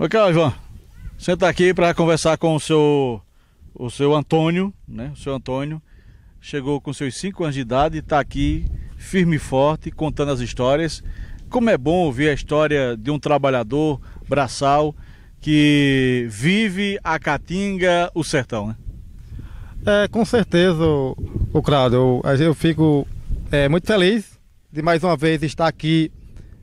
Ok, Ivan. Senta aqui para conversar com o seu, o seu Antônio, né? O seu Antônio chegou com seus 5 anos de idade e está aqui firme e forte contando as histórias. Como é bom ouvir a história de um trabalhador braçal que vive a Caatinga, o sertão, né? É, com certeza, o Crado. Eu, eu fico é, muito feliz de mais uma vez estar aqui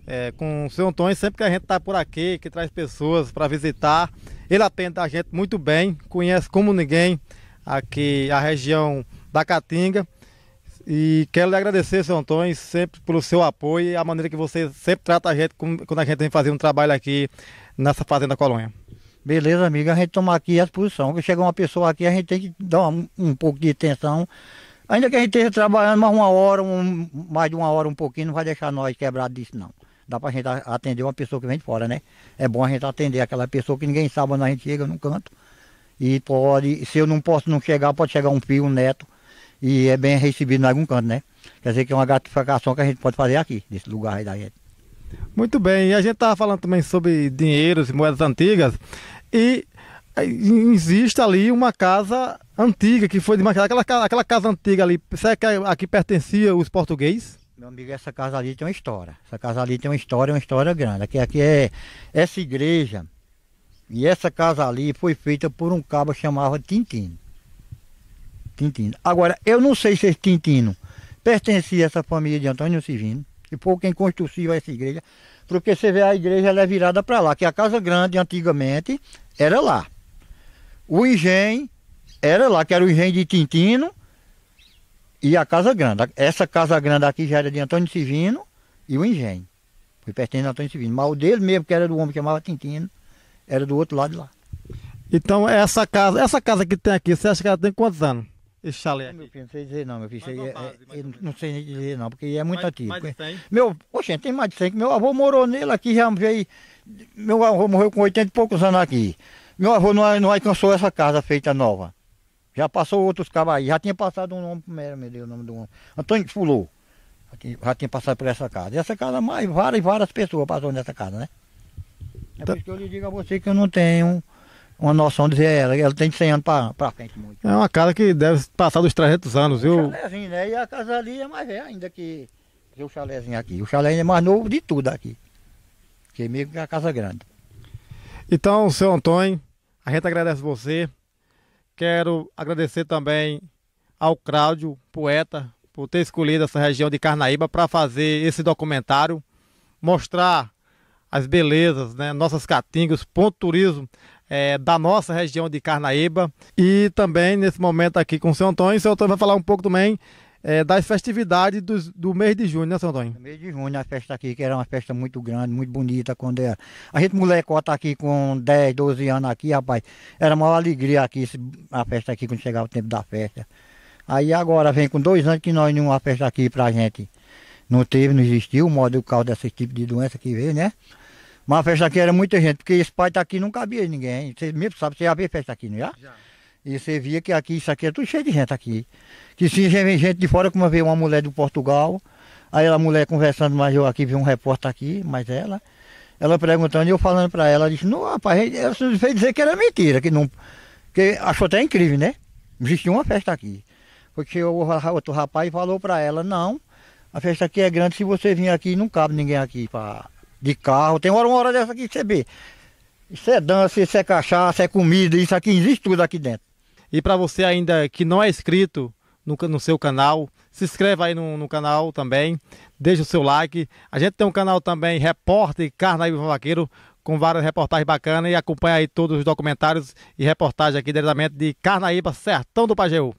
é, com o seu Antônio, sempre que a gente está por aqui, que traz pessoas para visitar, ele atende a gente muito bem, conhece como ninguém aqui a região da Caatinga. E quero lhe agradecer, seu Antônio, sempre pelo seu apoio e a maneira que você sempre trata a gente quando a gente vem fazer um trabalho aqui nessa Fazenda Colônia. Beleza, amigo, a gente toma aqui a posição. Quando chega uma pessoa aqui, a gente tem que dar um, um pouco de atenção. Ainda que a gente esteja trabalhando mais uma hora, um, mais de uma hora, um pouquinho, não vai deixar nós quebrados disso, não. Dá pra gente atender uma pessoa que vem de fora, né? É bom a gente atender aquela pessoa que ninguém sabe onde a gente chega, num canto. E pode, se eu não posso não chegar, pode chegar um filho, um neto, e é bem recebido em algum canto, né? Quer dizer que é uma gratificação que a gente pode fazer aqui, nesse lugar aí da gente. Muito bem, e a gente estava falando também sobre dinheiros e moedas antigas, e é, existe ali uma casa antiga que foi desmantelada, aquela, aquela casa antiga ali, será que é aqui pertencia os portugueses? Meu amigo, essa casa ali tem uma história. Essa casa ali tem uma história, uma história grande. Aqui, aqui é essa igreja e essa casa ali foi feita por um cabo que chamava Tintino. Tintino. Agora, eu não sei se esse Tintino pertencia a essa família de Antônio civino que foi quem construiu essa igreja, porque você vê a igreja ela é virada para lá, que a Casa Grande antigamente era lá. O engenho era lá, que era o engenho de Tintino, e a Casa Grande. Essa Casa Grande aqui já era de Antônio Civino e o Engenho. Foi pertencente a Antônio Civino. Mas o dele mesmo, que era do homem que chamava Tintino, era do outro lado de lá. Então essa casa, essa casa que tem aqui, você acha que ela tem quantos anos? Esse chalé aqui. Meu filho, não sei dizer não, meu filho. Não, é, é, não sei nem dizer não, porque é muito mais, antigo. Mais de 100. Meu, poxa, tem mais de 100. Meu avô morou nele aqui, já veio... Meu avô morreu com 80 e poucos anos aqui. Meu avô não, não alcançou essa casa feita nova. Já passou outros cabos aí, já tinha passado um nome, meu Deus, o nome do homem. Antônio Fulô. Já tinha passado por essa casa. E essa casa, mais várias e várias pessoas passaram nessa casa, né? É tá. por isso que eu lhe digo a você que eu não tenho uma noção de dizer é ela. Ela tem 100 anos pra, frente muito. É uma casa que deve passar dos 300 anos, viu? O chalézinho, né? E a casa ali é mais velha ainda que, que o chalézinho aqui. O chalézinho é mais novo de tudo aqui. Que é meio que a casa grande. Então, seu Antônio, a gente agradece você. Quero agradecer também ao Cláudio, poeta, por ter escolhido essa região de Carnaíba para fazer esse documentário, mostrar as belezas, né, nossas catingas, ponto turismo é, da nossa região de Carnaíba. E também nesse momento aqui com o seu Antônio, o seu Antônio vai falar um pouco também é, das festividades do mês de junho, né, São Antônio? É, mês de junho, a festa aqui, que era uma festa muito grande, muito bonita, quando era. A gente molecota aqui com 10, 12 anos aqui, rapaz, era uma alegria aqui, a festa aqui, quando chegava o tempo da festa. Aí agora vem com dois anos que nós nenhuma festa aqui pra gente. Não teve, não existiu, modo por causa desse tipo de doença que veio, né? Mas a festa aqui era muita gente, porque esse pai tá aqui não cabia ninguém. Vocês mesmo sabem, você já viu festa aqui, não é? Já. E você via que aqui, isso aqui é tudo cheio de gente aqui. Que se vem gente de fora, como veio uma mulher do Portugal, aí a mulher conversando, mas eu aqui vi um repórter aqui, mas ela, ela perguntando, e eu falando para ela, ela disse, não, rapaz, ela fez dizer que era mentira, que não. Que achou até incrível, né? Existia uma festa aqui. Porque o outro rapaz falou para ela, não, a festa aqui é grande, se você vir aqui não cabe ninguém aqui pra, de carro. Tem hora, uma hora dessa aqui que você vê. Isso é dança, isso é cachaça, é comida, isso aqui existe tudo aqui dentro. E para você ainda que não é inscrito no, no seu canal, se inscreva aí no, no, canal também, deixa o seu like. A gente tem um canal também, Repórter Carnaíba Vaqueiro, com várias reportagens bacanas e acompanha aí todos os documentários e reportagens aqui diretamente de Carnaíba, Sertão do Pajeú.